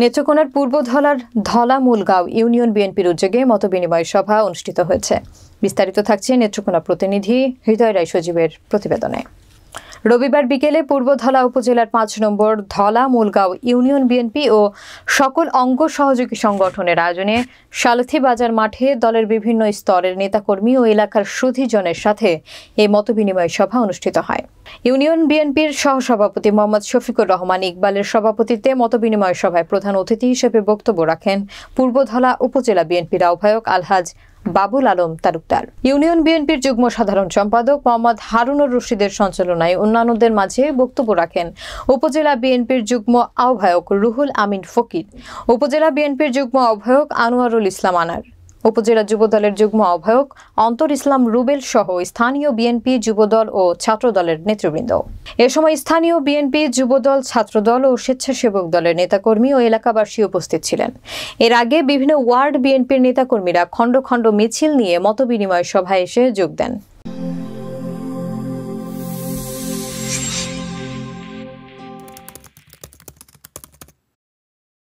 নেত্রকোনার পূর্বধলার গাঁও ইউনিয়ন বিএনপির উদ্যোগে মতবিনিময় সভা অনুষ্ঠিত হয়েছে বিস্তারিত থাকছে নেত্রকোনা প্রতিনিধি হৃদয় রায় সজীবের প্রতিবেদনে রবিবার বিকেলে পূর্ব ধলা উপজেলার পাঁচ নম্বর ধলা মূলগাঁও ইউনিয়ন বিএনপি ও সকল অঙ্গ সহযোগী সংগঠনের আয়োজনে সালথি বাজার মাঠে দলের বিভিন্ন স্তরের নেতাকর্মী ও এলাকার সুধীজনের সাথে এই মতবিনিময় সভা অনুষ্ঠিত হয় ইউনিয়ন বিএনপির সহসভাপতি মোহাম্মদ শফিকুর রহমান ইকবালের সভাপতিত্বে মতবিনিময় সভায় প্রধান অতিথি হিসেবে বক্তব্য রাখেন পূর্বধলা উপজেলা বিএনপির আহ্বায়ক আলহাজ বাবুল আলম তালুকদার ইউনিয়ন বিএনপির যুগ্ম সাধারণ সম্পাদক মোহাম্মদ হারুনুর রশিদের সঞ্চালনায় অন্যান্যদের মাঝে বক্তব্য রাখেন উপজেলা বিএনপির যুগ্ম আহ্বায়ক রুহুল আমিন ফকির উপজেলা বিএনপির যুগ্ম আহ্বায়ক আনোয়ারুল ইসলাম আনার উপজেলা যুবদলের যুগ্ম আহ্বায়ক অন্তর ইসলাম রুবেল সহ স্থানীয় বিএনপি যুবদল ও ছাত্রদলের নেতৃবৃন্দ এ সময় স্থানীয় বিএনপি যুবদল ছাত্রদল ও স্বেচ্ছাসেবক দলের নেতাকর্মী ও এলাকাবাসী উপস্থিত ছিলেন এর আগে বিভিন্ন ওয়ার্ড বিএনপির নেতাকর্মীরা খণ্ড খণ্ড মিছিল নিয়ে মতবিনিময় সভায় এসে যোগ দেন